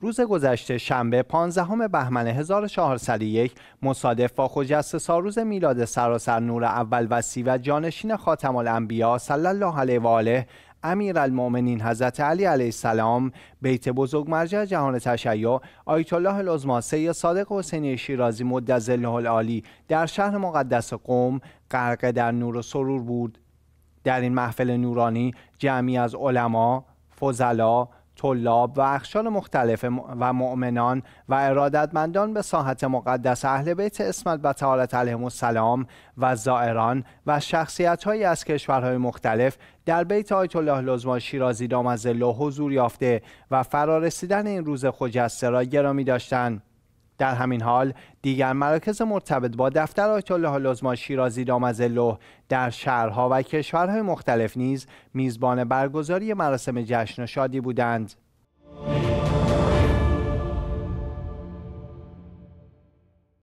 روز گذشته شنبه 15 بهمن 1401 مصادف با خجست ساروز میلاد سراسر نور اول وسی و جانشین خاتم الانبیا صلی الله علیه و آله امیر المومنین حضرت علی علیه السلام بیت بزرگ مرجع جهان تشیع آیت الله العظما سید صادق حسینی شیرازی مدظله العالی در شهر مقدس قوم غرق در نور و سرور بود در این محفل نورانی جمعی از علما فضلا طلاب و اخشار مختلف و مؤمنان و ارادتمندان به ساحت مقدس اهل بیت اسمت و تعالت علیهم السلام و زائران و شخصیت هایی از کشورهای مختلف در بیت آیت الله لزما شیرازی دامزله حضور یافته و فرارسیدن این روز خجسته را گرامی داشتند در همین حال دیگر مراکز مرتبط با دفتر آیت الله لزما شیرازی دامزلو در شهرها و کشورهای مختلف نیز میزبان برگزاری مراسم جشن و شادی بودند